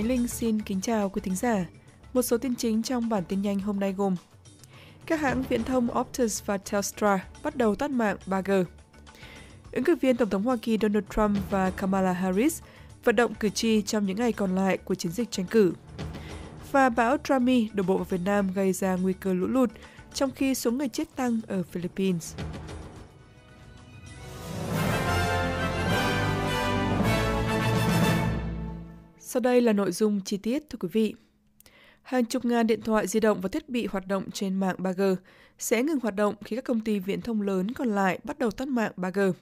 Khánh Linh xin kính chào quý thính giả. Một số tin chính trong bản tin nhanh hôm nay gồm Các hãng viễn thông Optus và Telstra bắt đầu tắt mạng 3G. Ứng cử viên Tổng thống Hoa Kỳ Donald Trump và Kamala Harris vận động cử tri trong những ngày còn lại của chiến dịch tranh cử. Và bão Trami đổ bộ vào Việt Nam gây ra nguy cơ lũ lụt, trong khi số người chết tăng ở Philippines. Sau đây là nội dung chi tiết thưa quý vị. Hàng chục ngàn điện thoại di động và thiết bị hoạt động trên mạng 3G sẽ ngừng hoạt động khi các công ty viễn thông lớn còn lại bắt đầu tắt mạng 3G.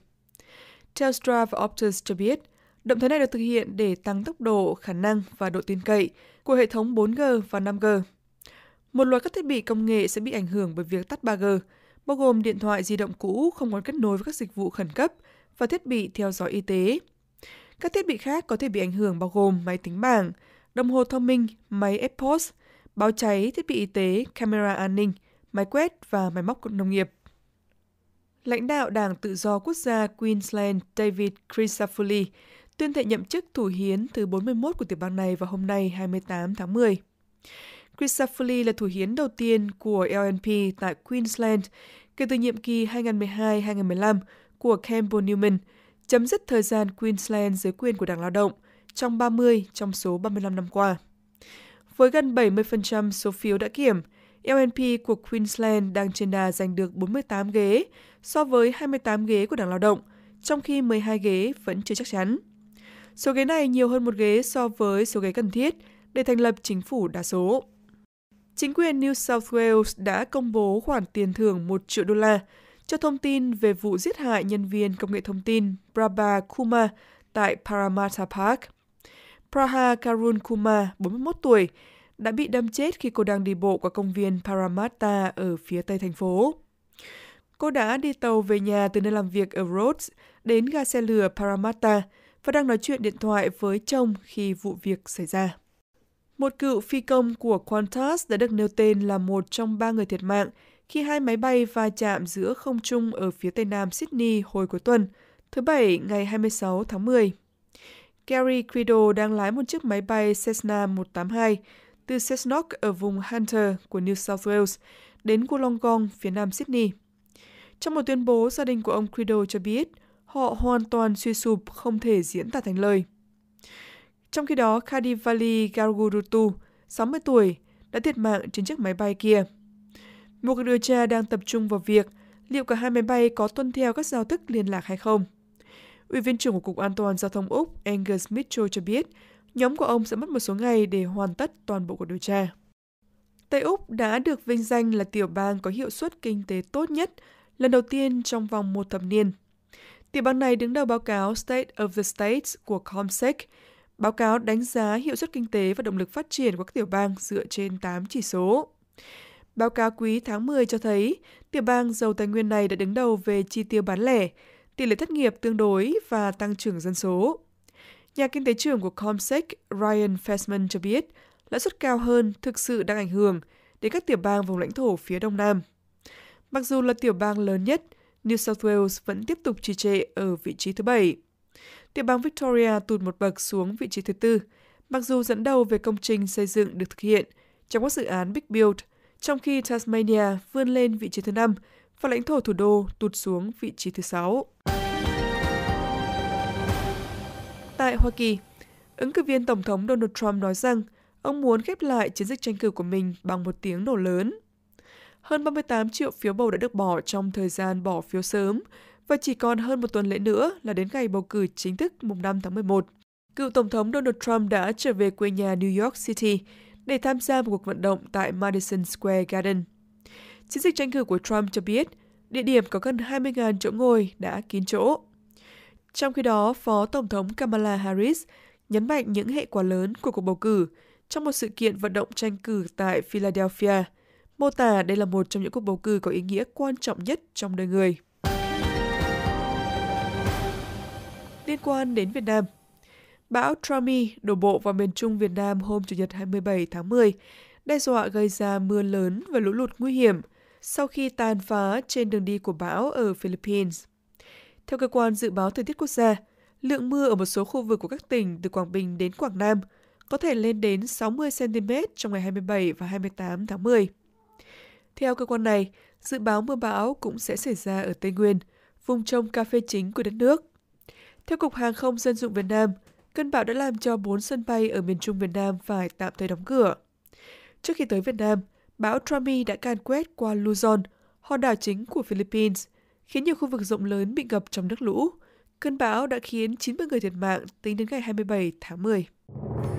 Telstra và Optus cho biết, động thái này được thực hiện để tăng tốc độ, khả năng và độ tin cậy của hệ thống 4G và 5G. Một loạt các thiết bị công nghệ sẽ bị ảnh hưởng bởi việc tắt 3G, bao gồm điện thoại di động cũ không còn kết nối với các dịch vụ khẩn cấp và thiết bị theo dõi y tế, các thiết bị khác có thể bị ảnh hưởng bao gồm máy tính bảng, đồng hồ thông minh, máy AirPods, báo cháy, thiết bị y tế, camera an ninh, máy quét và máy móc nông nghiệp. Lãnh đạo Đảng Tự do Quốc gia Queensland David Crisafulli tuyên thệ nhậm chức thủ hiến thứ 41 của tiểu bang này vào hôm nay 28 tháng 10. Crisafulli là thủ hiến đầu tiên của LNP tại Queensland kể từ nhiệm kỳ 2012-2015 của Campbell Newman – chấm dứt thời gian Queensland dưới quyền của Đảng Lao động trong 30 trong số 35 năm qua. Với gần 70% số phiếu đã kiểm, LNP e của Queensland đang trên đà giành được 48 ghế so với 28 ghế của Đảng Lao động, trong khi 12 ghế vẫn chưa chắc chắn. Số ghế này nhiều hơn một ghế so với số ghế cần thiết để thành lập chính phủ đa số. Chính quyền New South Wales đã công bố khoản tiền thưởng 1 triệu đô la cho thông tin về vụ giết hại nhân viên công nghệ thông tin Prabha Kumar tại Paramatta Park. Praha Karun Kumar, 41 tuổi, đã bị đâm chết khi cô đang đi bộ qua công viên Paramatta ở phía tây thành phố. Cô đã đi tàu về nhà từ nơi làm việc ở Rhodes đến ga xe lửa Paramatta và đang nói chuyện điện thoại với chồng khi vụ việc xảy ra. Một cựu phi công của Qantas đã được nêu tên là một trong ba người thiệt mạng khi hai máy bay va chạm giữa không trung ở phía tây nam Sydney hồi cuối tuần, thứ Bảy ngày 26 tháng 10. Gary Quido đang lái một chiếc máy bay Cessna 182 từ Cessnock ở vùng Hunter của New South Wales đến Wollongong, phía nam Sydney. Trong một tuyên bố, gia đình của ông Quido cho biết họ hoàn toàn suy sụp không thể diễn tả thành lời. Trong khi đó, Kadivali Garugurutu, 60 tuổi, đã thiệt mạng trên chiếc máy bay kia. Một cuộc điều tra đang tập trung vào việc liệu cả hai máy bay có tuân theo các giao thức liên lạc hay không. Ủy viên trưởng của Cục An toàn Giao thông Úc Angus Mitchell cho biết, nhóm của ông sẽ mất một số ngày để hoàn tất toàn bộ cuộc điều tra. Tây Úc đã được vinh danh là tiểu bang có hiệu suất kinh tế tốt nhất lần đầu tiên trong vòng một thập niên. Tiểu bang này đứng đầu báo cáo State of the States của Comsec. Báo cáo đánh giá hiệu suất kinh tế và động lực phát triển của các tiểu bang dựa trên 8 chỉ số. Báo cáo quý tháng 10 cho thấy, tiểu bang giàu tài nguyên này đã đứng đầu về chi tiêu bán lẻ, tỷ lệ thất nghiệp tương đối và tăng trưởng dân số. Nhà kinh tế trưởng của Comsec Ryan Fessman cho biết, lãi suất cao hơn thực sự đang ảnh hưởng đến các tiểu bang vùng lãnh thổ phía Đông Nam. Mặc dù là tiểu bang lớn nhất, New South Wales vẫn tiếp tục trì trệ ở vị trí thứ bảy. Tiểu bang Victoria tụt một bậc xuống vị trí thứ tư, mặc dù dẫn đầu về công trình xây dựng được thực hiện trong các dự án Big Build trong khi Tasmania vươn lên vị trí thứ 5 và lãnh thổ thủ đô tụt xuống vị trí thứ 6. Tại Hoa Kỳ, ứng cử viên Tổng thống Donald Trump nói rằng ông muốn khép lại chiến dịch tranh cử của mình bằng một tiếng nổ lớn. Hơn 38 triệu phiếu bầu đã được bỏ trong thời gian bỏ phiếu sớm và chỉ còn hơn một tuần lễ nữa là đến ngày bầu cử chính thức mùng 5 tháng 11. Cựu Tổng thống Donald Trump đã trở về quê nhà New York City để tham gia một cuộc vận động tại Madison Square Garden. Chiến dịch tranh cử của Trump cho biết địa điểm có gần 20.000 chỗ ngồi đã kín chỗ. Trong khi đó, Phó Tổng thống Kamala Harris nhấn mạnh những hệ quả lớn của cuộc bầu cử trong một sự kiện vận động tranh cử tại Philadelphia, mô tả đây là một trong những cuộc bầu cử có ý nghĩa quan trọng nhất trong đời người. Liên quan đến Việt Nam – Bão Trami đổ bộ vào miền Trung Việt Nam hôm Chủ nhật 27 tháng 10, đe dọa gây ra mưa lớn và lũ lụt nguy hiểm sau khi tàn phá trên đường đi của bão ở Philippines. Theo cơ quan dự báo thời tiết quốc gia, lượng mưa ở một số khu vực của các tỉnh từ Quảng Bình đến Quảng Nam có thể lên đến 60 cm trong ngày 27 và 28 tháng 10. Theo cơ quan này, dự báo mưa bão cũng sẽ xảy ra ở Tây Nguyên, vùng trồng cà phê chính của đất nước. Theo Cục Hàng không Dân dụng Việt Nam, Cơn bão đã làm cho 4 sân bay ở miền Trung Việt Nam phải tạm thời đóng cửa. Trước khi tới Việt Nam, bão Trami đã can quét qua Luzon, hòn đảo chính của Philippines, khiến nhiều khu vực rộng lớn bị ngập trong nước lũ. Cơn bão đã khiến 90 người thiệt mạng tính đến ngày 27 tháng 10.